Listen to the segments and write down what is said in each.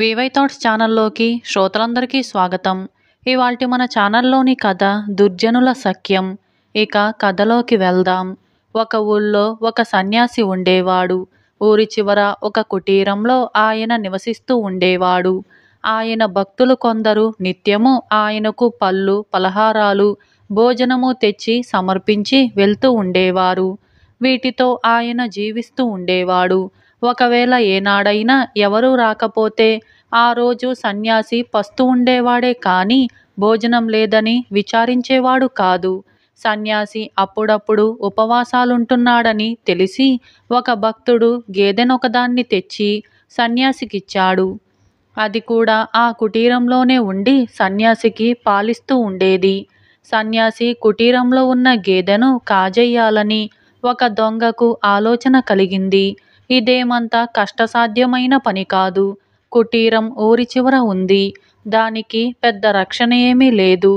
VY thoughts ఛానల్లోకి శ్రోతలందరికీ స్వాగతం ఇవాళ మన ఛానల్లోని కథ దుర్జనుల సఖ్యం ఇక కథలోకి వెళ్దాం ఒక ఊళ్ళో ఒక సన్యాసి ఉండేవాడు ఊరి చివర ఒక కుటీరంలో ఆయన నివసిస్తూ ఉండేవాడు ఆయన భక్తులు కొందరు నిత్యము ఆయనకు పళ్ళు పలహారాలు భోజనము తెచ్చి సమర్పించి వెళ్తూ ఉండేవారు వీటితో ఆయన జీవిస్తూ ఉండేవాడు ఒకవేళ ఏనాడైనా ఎవరూ రాకపోతే ఆ రోజు సన్యాసి పస్తు ఉండేవాడే కాని భోజనం లేదని విచారించేవాడు కాదు సన్యాసి అప్పుడప్పుడు ఉపవాసాలుంటున్నాడని తెలిసి ఒక భక్తుడు గేదెనొకదాన్ని తెచ్చి సన్యాసికిచ్చాడు అది కూడా ఆ కుటీరంలోనే ఉండి సన్యాసికి పాలిస్తూ ఉండేది సన్యాసి కుటీరంలో ఉన్న గేదెను కాజెయ్యాలని ఒక దొంగకు ఆలోచన కలిగింది ఇదేమంత కష్టసాధ్యమైన పని కాదు కుటీరం ఊరి చివర ఉంది దానికి పెద్ద రక్షణ ఏమీ లేదు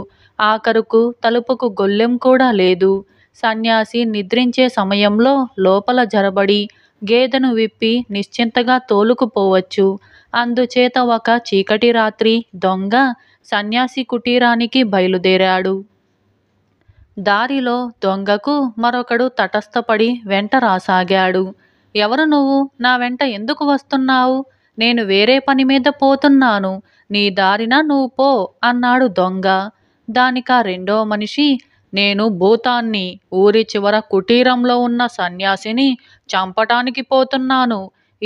ఆఖరుకు తలుపుకు గొల్లెం కూడా లేదు సన్యాసి నిద్రించే సమయంలో లోపల జరబడి గేదెను విప్పి నిశ్చింతగా తోలుకుపోవచ్చు అందుచేత ఒక చీకటి రాత్రి దొంగ సన్యాసి కుటీరానికి బయలుదేరాడు దారిలో దొంగకు మరొకడు తటస్థపడి వెంట రాసాగాడు ఎవరు నువ్వు నా వెంట ఎందుకు వస్తున్నావు నేను వేరే పని మీద పోతున్నాను నీ దారిన నువ్వు పో అన్నాడు దొంగ దానిక రెండో మనిషి నేను భూతాన్ని ఊరి చివర కుటీరంలో ఉన్న సన్యాసిని చంపటానికి పోతున్నాను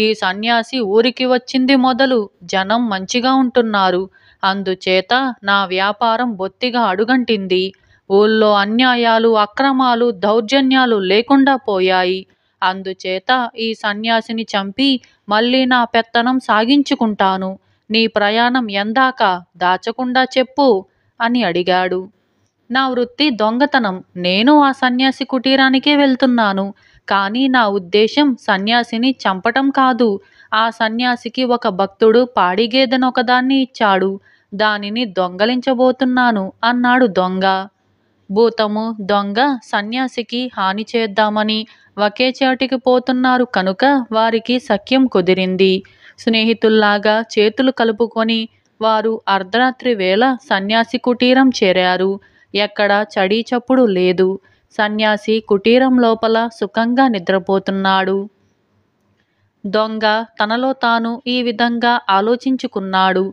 ఈ సన్యాసి ఊరికి వచ్చింది మొదలు జనం మంచిగా ఉంటున్నారు అందుచేత నా వ్యాపారం బొత్తిగా అడుగంటింది ఊళ్ళో అన్యాయాలు అక్రమాలు దౌర్జన్యాలు లేకుండా పోయాయి అందుచేత ఈ సన్యాసిని చంపి మళ్ళీ నా పెత్తనం సాగించుకుంటాను నీ ప్రయాణం ఎందాక దాచకుండా చెప్పు అని అడిగాడు నా వృత్తి దొంగతనం నేను ఆ సన్యాసి కుటీరానికే వెళ్తున్నాను కానీ నా ఉద్దేశం సన్యాసిని చంపటం కాదు ఆ సన్యాసికి ఒక భక్తుడు పాడిగేదనొకదాన్ని ఇచ్చాడు దానిని దొంగలించబోతున్నాను అన్నాడు దొంగ భూతము దొంగ సన్యాసికి హాని చేద్దామని ఒకే చాటికి పోతున్నారు కనుక వారికి సఖ్యం కుదిరింది స్నేహితుల్లాగా చేతులు కలుపుకొని వారు అర్ధరాత్రి వేళ సన్యాసి కుటీరం చేరారు ఎక్కడ చడీ చప్పుడు లేదు సన్యాసి కుటీరం లోపల సుఖంగా నిద్రపోతున్నాడు దొంగ తనలో తాను ఈ విధంగా ఆలోచించుకున్నాడు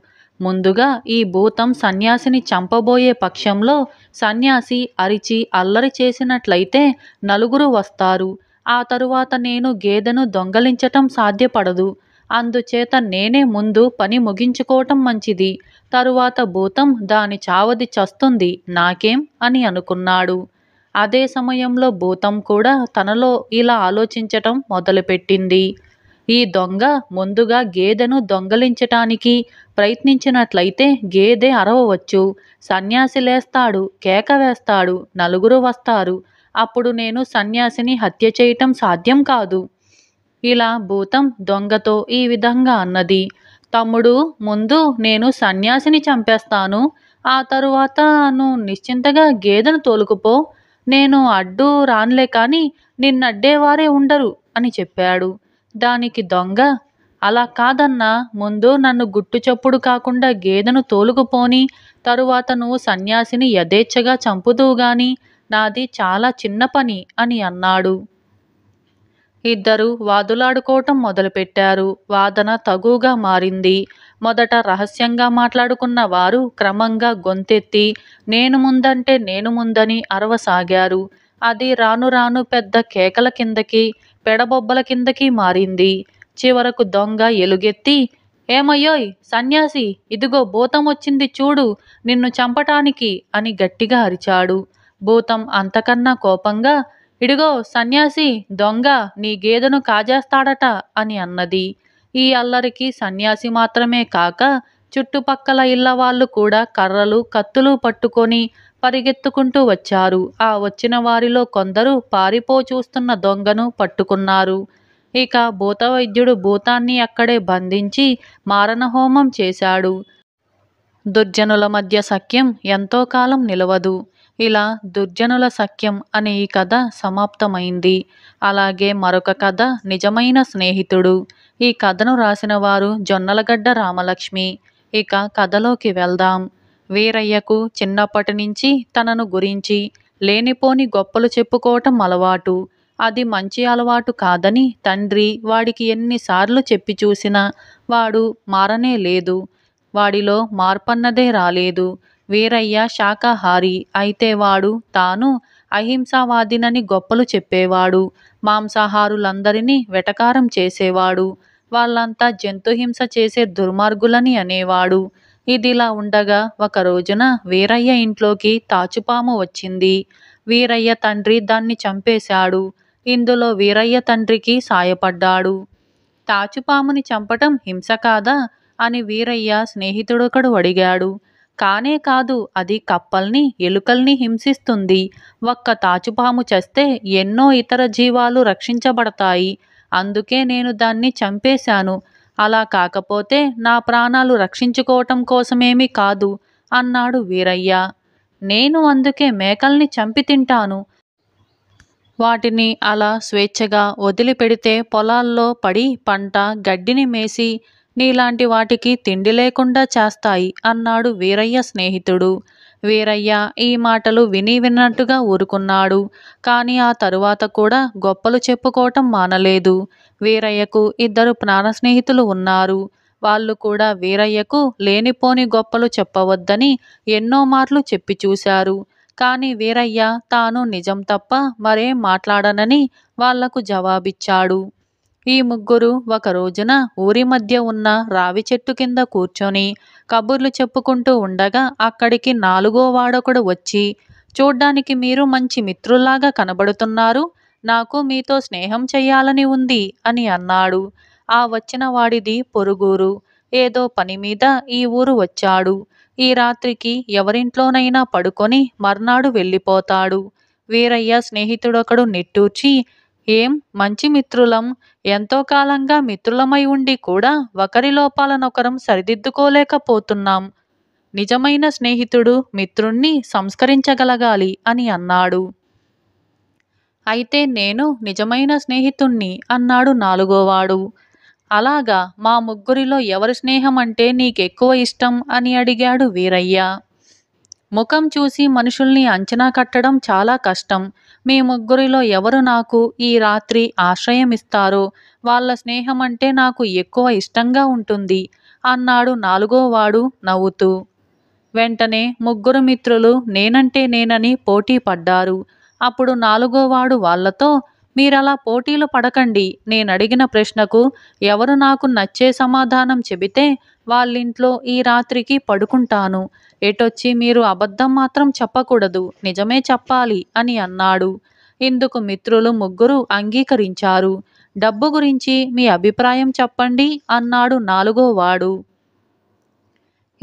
ముందుగా ఈ భూతం సన్యాసిని చంపబోయే పక్షంలో సన్యాసి అరిచి అల్లరి చేసినట్లయితే నలుగురు వస్తారు ఆ తరువాత నేను గేదెను దొంగలించటం సాధ్యపడదు అందుచేత నేనే ముందు పని ముగించుకోవటం మంచిది తరువాత భూతం దాని చావది చస్తుంది నాకేం అని అనుకున్నాడు అదే సమయంలో భూతం కూడా తనలో ఇలా ఆలోచించటం మొదలుపెట్టింది ఈ దొంగ ముందుగా గేదెను దొంగలించటానికి ప్రయత్నించినట్లయితే గేదె అరవవచ్చు సన్యాసి లేస్తాడు కేక వేస్తాడు నలుగురు వస్తారు అప్పుడు నేను సన్యాసిని హత్య చేయటం సాధ్యం కాదు ఇలా భూతం దొంగతో ఈ విధంగా అన్నది తమ్ముడు ముందు నేను సన్యాసిని చంపేస్తాను ఆ తరువాత నువ్వు నిశ్చింతగా గేదెను తోలుకుపో నేను అడ్డు రానులే కానీ నిన్నడ్డేవారే ఉండరు అని చెప్పాడు దానికి దొంగ అలా కాదన్నా ముందు నన్ను గుట్టు చప్పుడు కాకుండా గేదెను తోలుకుపోని తరువాత నువ్వు సన్యాసిని యథేచ్ఛగా చంపుదువు కానీ నాది చాలా చిన్న పని అని అన్నాడు ఇద్దరు వాదులాడుకోవటం మొదలుపెట్టారు వాదన తగుగా మారింది మొదట రహస్యంగా మాట్లాడుకున్న వారు క్రమంగా గొంతెత్తి నేను ముందంటే నేను ముందని అరవసాగారు అది రాను రాను పెద్ద కేకల కిందకి పెడబొబ్బల కిందకి మారింది చివరకు దొంగ ఎలుగెత్తి ఏమయ్యోయ్ సన్యాసి ఇదిగో భూతం వచ్చింది చూడు నిన్ను చంపటానికి అని గట్టిగా అరిచాడు భూతం అంతకన్నా కోపంగా ఇడిగో సన్యాసి దొంగ నీ గేదెను కాజేస్తాడట అని అన్నది ఈ అల్లరికి సన్యాసి మాత్రమే కాక చుట్టుపక్కల వాళ్ళు కూడా కర్రలు కత్తులు పట్టుకొని పరిగెత్తుకుంటూ వచ్చారు ఆ వచ్చిన వారిలో కొందరు పారిపో చూస్తున్న దొంగను పట్టుకున్నారు ఇక భూతవైద్యుడు భూతాన్ని అక్కడే బంధించి మారణహోమం చేశాడు దుర్జనుల మధ్య సఖ్యం ఎంతో కాలం నిలవదు ఇలా దుర్జనుల సఖ్యం అనే ఈ కథ సమాప్తమైంది అలాగే మరొక కథ నిజమైన స్నేహితుడు ఈ కథను రాసిన వారు జొన్నలగడ్డ రామలక్ష్మి ఇక కథలోకి వెళ్దాం వీరయ్యకు చిన్నప్పటి నుంచి తనను గురించి లేనిపోని గొప్పలు చెప్పుకోవటం అలవాటు అది మంచి అలవాటు కాదని తండ్రి వాడికి ఎన్నిసార్లు చెప్పి చూసినా వాడు మారనే లేదు వాడిలో మార్పన్నదే రాలేదు వీరయ్య శాకాహారి అయితే వాడు తాను అహింసావాదినని గొప్పలు చెప్పేవాడు మాంసాహారులందరినీ వెటకారం చేసేవాడు వాళ్ళంతా జంతుహింస చేసే దుర్మార్గులని అనేవాడు ఇదిలా ఉండగా ఒక రోజున వీరయ్య ఇంట్లోకి తాచుపాము వచ్చింది వీరయ్య తండ్రి దాన్ని చంపేశాడు ఇందులో వీరయ్య తండ్రికి సాయపడ్డాడు తాచుపాముని చంపటం హింస కాదా అని వీరయ్య స్నేహితుడొకడు అడిగాడు కానే కాదు అది కప్పల్ని ఎలుకల్ని హింసిస్తుంది ఒక్క తాచుపాము చస్తే ఎన్నో ఇతర జీవాలు రక్షించబడతాయి అందుకే నేను దాన్ని చంపేశాను అలా కాకపోతే నా ప్రాణాలు రక్షించుకోవటం కోసమేమీ కాదు అన్నాడు వీరయ్య నేను అందుకే మేకల్ని చంపి తింటాను వాటిని అలా స్వేచ్ఛగా వదిలిపెడితే పొలాల్లో పడి పంట గడ్డిని మేసి నీలాంటి వాటికి తిండి లేకుండా చేస్తాయి అన్నాడు వీరయ్య స్నేహితుడు వీరయ్య ఈ మాటలు విని విన్నట్టుగా ఊరుకున్నాడు కానీ ఆ తరువాత కూడా గొప్పలు చెప్పుకోవటం మానలేదు వీరయ్యకు ఇద్దరు ప్రాణ స్నేహితులు ఉన్నారు వాళ్ళు కూడా వీరయ్యకు లేనిపోని గొప్పలు చెప్పవద్దని ఎన్నో మార్లు చెప్పి చూశారు కానీ వీరయ్య తాను నిజం తప్ప మరేం మాట్లాడనని వాళ్లకు జవాబిచ్చాడు ఈ ముగ్గురు ఒక రోజున ఊరి మధ్య ఉన్న రావి చెట్టు కింద కూర్చొని కబుర్లు చెప్పుకుంటూ ఉండగా అక్కడికి నాలుగో వాడొకడు వచ్చి చూడ్డానికి మీరు మంచి మిత్రుల్లాగా కనబడుతున్నారు నాకు మీతో స్నేహం చెయ్యాలని ఉంది అని అన్నాడు ఆ వచ్చిన వాడిది పొరుగురు ఏదో పని మీద ఈ ఊరు వచ్చాడు ఈ రాత్రికి ఎవరింట్లోనైనా పడుకొని మర్నాడు వెళ్ళిపోతాడు వీరయ్య స్నేహితుడొకడు నిట్టూర్చి ఏం మంచి మిత్రులం ఎంతో కాలంగా మిత్రులమై ఉండి కూడా ఒకరి లోపాలనొకరం సరిదిద్దుకోలేకపోతున్నాం నిజమైన స్నేహితుడు మిత్రుణ్ణి సంస్కరించగలగాలి అని అన్నాడు అయితే నేను నిజమైన స్నేహితుణ్ణి అన్నాడు నాలుగోవాడు అలాగా మా ముగ్గురిలో ఎవరి స్నేహం అంటే నీకెక్కువ ఇష్టం అని అడిగాడు వీరయ్య ముఖం చూసి మనుషుల్ని అంచనా కట్టడం చాలా కష్టం మీ ముగ్గురిలో ఎవరు నాకు ఈ రాత్రి ఆశ్రయమిస్తారు వాళ్ళ స్నేహం అంటే నాకు ఎక్కువ ఇష్టంగా ఉంటుంది అన్నాడు నాలుగోవాడు నవ్వుతూ వెంటనే ముగ్గురు మిత్రులు నేనంటే నేనని పోటీ పడ్డారు అప్పుడు నాలుగోవాడు వాళ్లతో మీరలా పోటీలు పడకండి నేనడిగిన ప్రశ్నకు ఎవరు నాకు నచ్చే సమాధానం చెబితే వాళ్ళింట్లో ఈ రాత్రికి పడుకుంటాను ఎటొచ్చి మీరు అబద్ధం మాత్రం చెప్పకూడదు నిజమే చెప్పాలి అని అన్నాడు ఇందుకు మిత్రులు ముగ్గురు అంగీకరించారు డబ్బు గురించి మీ అభిప్రాయం చెప్పండి అన్నాడు నాలుగోవాడు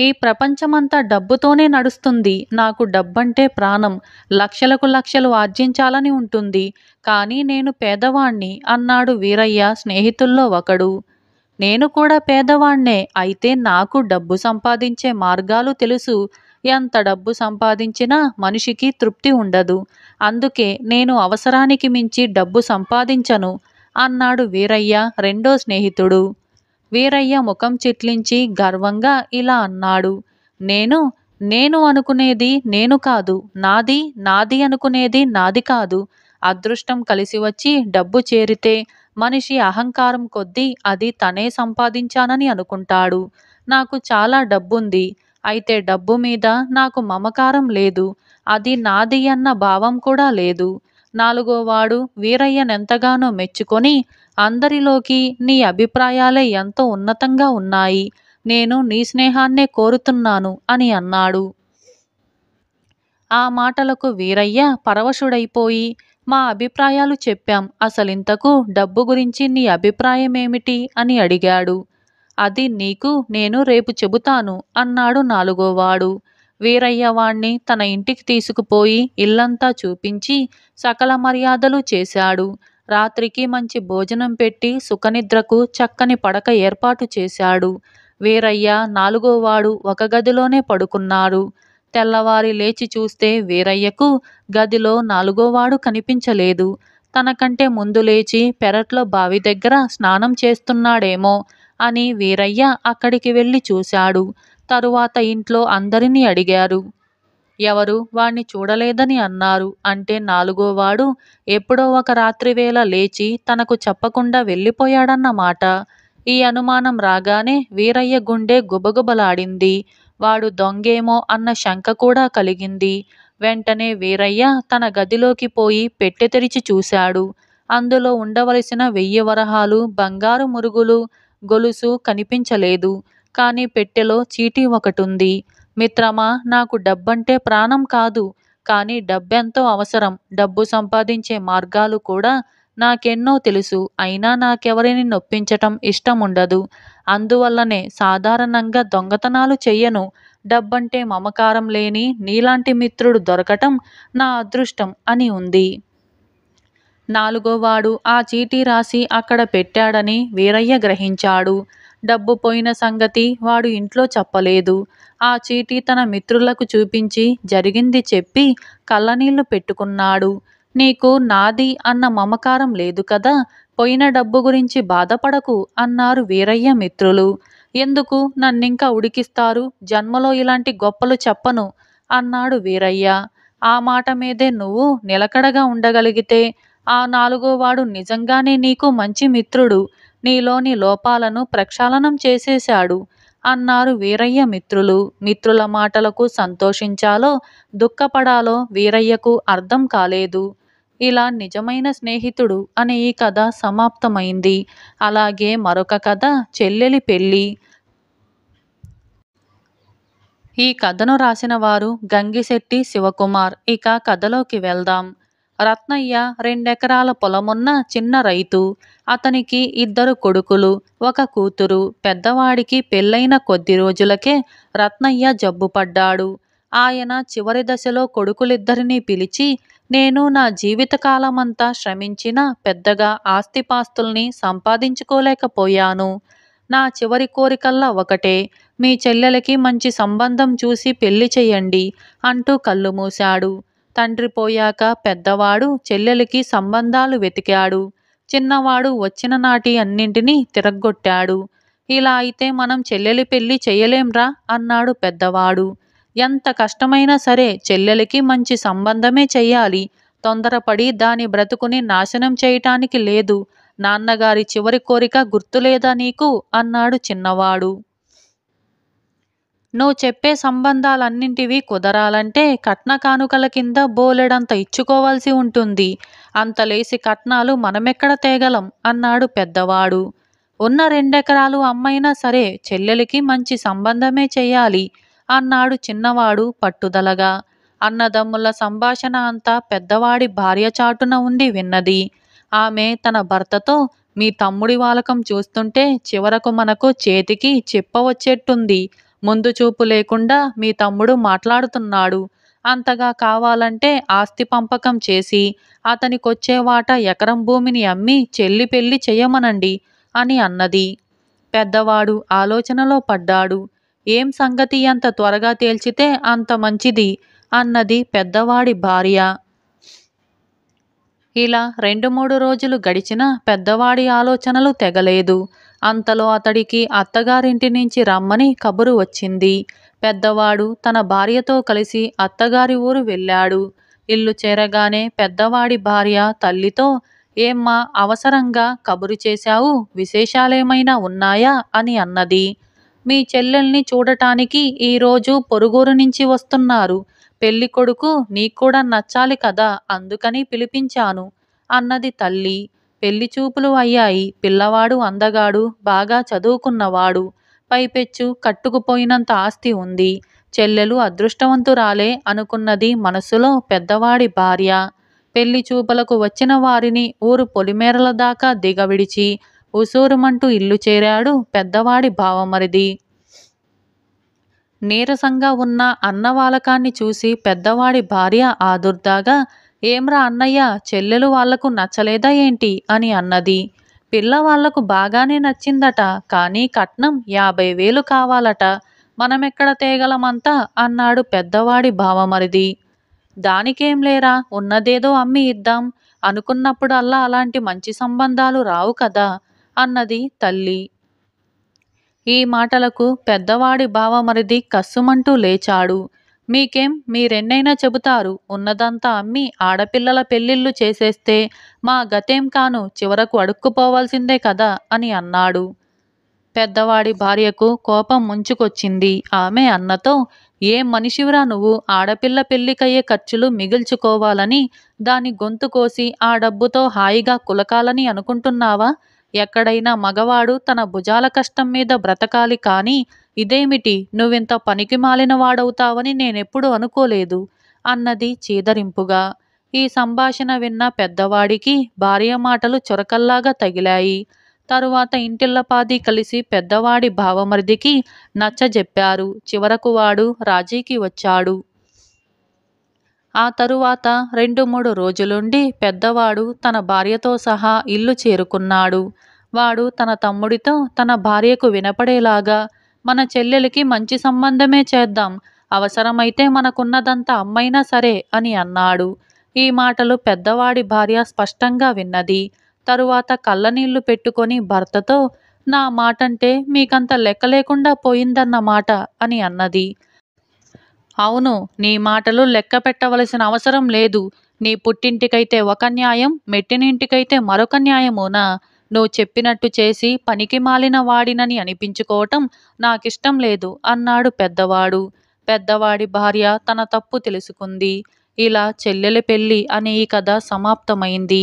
ఈ ప్రపంచమంతా డబ్బుతోనే నడుస్తుంది నాకు డబ్బంటే ప్రాణం లక్షలకు లక్షలు ఆర్జించాలని ఉంటుంది కానీ నేను పేదవాణ్ణి అన్నాడు వీరయ్య స్నేహితుల్లో ఒకడు నేను కూడా పేదవాణ్ణే అయితే నాకు డబ్బు సంపాదించే మార్గాలు తెలుసు ఎంత డబ్బు సంపాదించినా మనిషికి తృప్తి ఉండదు అందుకే నేను అవసరానికి మించి డబ్బు సంపాదించను అన్నాడు వీరయ్య రెండో స్నేహితుడు వీరయ్య ముఖం చిట్లించి గర్వంగా ఇలా అన్నాడు నేను నేను అనుకునేది నేను కాదు నాది నాది అనుకునేది నాది కాదు అదృష్టం కలిసి వచ్చి డబ్బు చేరితే మనిషి అహంకారం కొద్దీ అది తనే సంపాదించానని అనుకుంటాడు నాకు చాలా డబ్బుంది అయితే డబ్బు మీద నాకు మమకారం లేదు అది నాది అన్న భావం కూడా లేదు నాలుగోవాడు వీరయ్యనెంతగానో మెచ్చుకొని అందరిలోకి నీ అభిప్రాయాలే ఎంతో ఉన్నతంగా ఉన్నాయి నేను నీ స్నేహాన్నే కోరుతున్నాను అని అన్నాడు ఆ మాటలకు వీరయ్య పరవశుడైపోయి మా అభిప్రాయాలు చెప్పాం అసలింతకు డబ్బు గురించి నీ అభిప్రాయం ఏమిటి అని అడిగాడు అది నీకు నేను రేపు చెబుతాను అన్నాడు నాలుగోవాడు వీరయ్యవాణ్ణి తన ఇంటికి తీసుకుపోయి ఇల్లంతా చూపించి సకల మర్యాదలు చేశాడు రాత్రికి మంచి భోజనం పెట్టి సుఖనిద్రకు చక్కని పడక ఏర్పాటు చేశాడు వీరయ్య నాలుగోవాడు ఒక గదిలోనే పడుకున్నారు తెల్లవారి లేచి చూస్తే వీరయ్యకు గదిలో నాలుగోవాడు కనిపించలేదు తనకంటే ముందు లేచి పెరట్లో బావి దగ్గర స్నానం చేస్తున్నాడేమో అని వీరయ్య అక్కడికి వెళ్ళి చూశాడు తరువాత ఇంట్లో అందరినీ అడిగారు ఎవరు వాణ్ణి చూడలేదని అన్నారు అంటే నాలుగోవాడు ఎప్పుడో ఒక రాత్రివేళ లేచి తనకు చెప్పకుండా వెళ్ళిపోయాడన్నమాట ఈ అనుమానం రాగానే వీరయ్య గుండె గుబగుబలాడింది వాడు దొంగేమో అన్న శంక కూడా కలిగింది వెంటనే వీరయ్య తన గదిలోకి పోయి పెట్టె తెరిచి చూశాడు అందులో ఉండవలసిన వెయ్యి వరహాలు బంగారు మురుగులు గొలుసు కనిపించలేదు కానీ పెట్టెలో చీటీ ఒకటుంది మిత్రమా నాకు డబ్బంటే ప్రాణం కాదు కానీ డబ్బెంతో అవసరం డబ్బు సంపాదించే మార్గాలు కూడా నాకెన్నో తెలుసు అయినా నాకెవరిని నొప్పించటం ఇష్టముండదు అందువల్లనే సాధారణంగా దొంగతనాలు చెయ్యను డబ్బంటే మమకారం లేని నీలాంటి మిత్రుడు దొరకటం నా అదృష్టం అని ఉంది నాలుగోవాడు ఆ చీటీ రాసి అక్కడ పెట్టాడని వీరయ్య గ్రహించాడు డబ్బు పోయిన సంగతి వాడు ఇంట్లో చెప్పలేదు ఆ చీటీ తన మిత్రులకు చూపించి జరిగింది చెప్పి కళ్ళనీళ్లు పెట్టుకున్నాడు నీకు నాది అన్న మమకారం లేదు కదా పోయిన డబ్బు గురించి బాధపడకు అన్నారు వీరయ్య మిత్రులు ఎందుకు నన్నింకా ఉడికిస్తారు జన్మలో ఇలాంటి గొప్పలు చెప్పను అన్నాడు వీరయ్య ఆ మాట మీదే నువ్వు నిలకడగా ఉండగలిగితే ఆ నాలుగోవాడు నిజంగానే నీకు మంచి మిత్రుడు నీలోని లోపాలను ప్రక్షాళనం చేసేశాడు అన్నారు వీరయ్య మిత్రులు మిత్రుల మాటలకు సంతోషించాలో దుఃఖపడాలో వీరయ్యకు అర్థం కాలేదు ఇలా నిజమైన స్నేహితుడు అనే ఈ కథ సమాప్తమైంది అలాగే మరొక కథ చెల్లెలి పెళ్ళి ఈ కథను రాసిన వారు గంగిశెట్టి శివకుమార్ ఇక కథలోకి వెళ్దాం రత్నయ్య రెండెకరాల పొలమున్న చిన్న రైతు అతనికి ఇద్దరు కొడుకులు ఒక కూతురు పెద్దవాడికి పెళ్ళైన కొద్ది రోజులకే రత్నయ్య జబ్బుపడ్డాడు ఆయన చివరి దశలో కొడుకులిద్దరినీ పిలిచి నేను నా జీవితకాలమంతా శ్రమించిన పెద్దగా ఆస్తిపాస్తుల్ని సంపాదించుకోలేకపోయాను నా చివరి కోరికల్లా ఒకటే మీ చెల్లెలకి మంచి సంబంధం చూసి పెళ్లి చెయ్యండి అంటూ కళ్ళు మూశాడు తండ్రి పోయాక పెద్దవాడు చెల్లెలికి సంబంధాలు వెతికాడు చిన్నవాడు వచ్చిన నాటి అన్నింటినీ తిరగ్గొట్టాడు ఇలా అయితే మనం చెల్లెలి పెళ్లి చెయ్యలేంరా అన్నాడు పెద్దవాడు ఎంత కష్టమైనా సరే చెల్లెలకి మంచి సంబంధమే చెయ్యాలి తొందరపడి దాని బ్రతుకుని నాశనం చేయటానికి లేదు నాన్నగారి చివరి కోరిక గుర్తులేదా నీకు అన్నాడు చిన్నవాడు నువ్వు చెప్పే సంబంధాలన్నింటివి కుదరాలంటే కట్న కానుకల కింద బోలెడంత ఇచ్చుకోవాల్సి ఉంటుంది అంత లేసి కట్నాలు మనమెక్కడ తేగలం అన్నాడు పెద్దవాడు ఉన్న రెండెకరాలు అమ్మైనా సరే చెల్లెలికి మంచి సంబంధమే చెయ్యాలి అన్నాడు చిన్నవాడు పట్టుదలగా అన్నదమ్ముల సంభాషణ అంతా పెద్దవాడి భార్య చాటున ఉంది విన్నది ఆమె తన భర్తతో మీ తమ్ముడి వాలకం చూస్తుంటే చివరకు మనకు చేతికి చెప్పవచ్చేట్టుంది ముందు చూపు లేకుండా మీ తమ్ముడు మాట్లాడుతున్నాడు అంతగా కావాలంటే ఆస్తి పంపకం చేసి అతనికొచ్చే వాట ఎకరం భూమిని అమ్మి చెల్లి పెళ్లి చేయమనండి అని అన్నది పెద్దవాడు ఆలోచనలో పడ్డాడు ఏం సంగతి అంత త్వరగా తేల్చితే అంత మంచిది అన్నది పెద్దవాడి భార్య ఇలా రెండు మూడు రోజులు గడిచినా పెద్దవాడి ఆలోచనలు తెగలేదు అంతలో అతడికి అత్తగారింటి నుంచి రమ్మని కబురు వచ్చింది పెద్దవాడు తన భార్యతో కలిసి అత్తగారి ఊరు వెళ్ళాడు ఇల్లు చేరగానే పెద్దవాడి భార్య తల్లితో ఏమ్మా అవసరంగా కబురు చేశావు విశేషాలేమైనా ఉన్నాయా అని అన్నది మీ చెల్లెల్ని చూడటానికి ఈరోజు పొరుగురు నుంచి వస్తున్నారు పెళ్లి కొడుకు నీకూడా నచ్చాలి కదా అందుకని పిలిపించాను అన్నది తల్లి పెళ్లి చూపులు అయ్యాయి పిల్లవాడు అందగాడు బాగా చదువుకున్నవాడు పైపెచ్చు కట్టుకుపోయినంత ఆస్తి ఉంది చెల్లెలు అదృష్టవంతురాలే అనుకున్నది మనసులో పెద్దవాడి భార్య పెళ్లి చూపులకు వచ్చిన వారిని ఊరు పొలిమేరల దాకా దిగవిడిచి ఉసూరుమంటూ ఇల్లు చేరాడు పెద్దవాడి భావమరిది నీరసంగా ఉన్న అన్నవాలకాన్ని చూసి పెద్దవాడి భార్య ఆదుర్దాగా ఏమ్రా అన్నయ్య చెల్లెలు వాళ్లకు నచ్చలేదా ఏంటి అని అన్నది పిల్లవాళ్లకు బాగానే నచ్చిందట కానీ కట్నం యాభై వేలు కావాలట మనమెక్కడ తేగలమంతా అన్నాడు పెద్దవాడి భావమరిది దానికేం లేరా ఉన్నదేదో అమ్మి ఇద్దాం అనుకున్నప్పుడల్లా అలాంటి మంచి సంబంధాలు రావు కదా అన్నది తల్లి ఈ మాటలకు పెద్దవాడి బావమరిది కస్సుమంటూ లేచాడు మీకేం మీరెన్నైనా చెబుతారు ఉన్నదంతా అమ్మి ఆడపిల్లల పెళ్లిళ్ళు చేసేస్తే మా గతేం కాను చివరకు అడుక్కుపోవాల్సిందే కదా అని అన్నాడు పెద్దవాడి భార్యకు కోపం ముంచుకొచ్చింది ఆమె అన్నతో ఏ మనిషివిరా నువ్వు ఆడపిల్ల పెళ్లికయ్యే ఖర్చులు మిగిల్చుకోవాలని దాని గొంతు కోసి ఆ డబ్బుతో హాయిగా కులకాలని అనుకుంటున్నావా ఎక్కడైనా మగవాడు తన భుజాల కష్టం మీద బ్రతకాలి కానీ ఇదేమిటి నువ్వింత పనికిమాలిన వాడవుతావని నేనెప్పుడు అనుకోలేదు అన్నది చీదరింపుగా ఈ సంభాషణ విన్న పెద్దవాడికి భార్య మాటలు చొరకల్లాగా తగిలాయి తరువాత ఇంటిల్లపాది కలిసి పెద్దవాడి భావమరిదికి నచ్చజెప్పారు చివరకు వాడు రాజీకి వచ్చాడు ఆ తరువాత రెండు మూడు రోజులుండి పెద్దవాడు తన భార్యతో సహా ఇల్లు చేరుకున్నాడు వాడు తన తమ్ముడితో తన భార్యకు వినపడేలాగా మన చెల్లెలికి మంచి సంబంధమే చేద్దాం అవసరమైతే మనకున్నదంతా అమ్మైనా సరే అని అన్నాడు ఈ మాటలు పెద్దవాడి భార్య స్పష్టంగా విన్నది తరువాత కళ్ళనీళ్లు పెట్టుకొని భర్తతో నా మాటంటే మీకంత లెక్క లేకుండా పోయిందన్నమాట అని అన్నది అవును నీ మాటలు లెక్క పెట్టవలసిన అవసరం లేదు నీ పుట్టింటికైతే ఒక న్యాయం మెట్టినింటికైతే మరొక న్యాయమునా నువ్వు చెప్పినట్టు చేసి పనికి మాలిన వాడినని అనిపించుకోవటం నాకిష్టం లేదు అన్నాడు పెద్దవాడు పెద్దవాడి భార్య తన తప్పు తెలుసుకుంది ఇలా చెల్లెల పెళ్ళి అనే ఈ కథ సమాప్తమైంది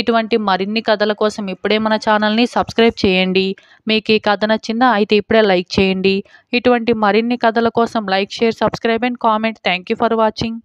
ఇటువంటి మరిన్ని కథల కోసం ఇప్పుడే మన ఛానల్ని సబ్స్క్రైబ్ చేయండి మీకు ఈ కథ నచ్చిందా అయితే ఇప్పుడే లైక్ చేయండి ఇటువంటి మరిన్ని కథల కోసం like share subscribe and comment thank for watching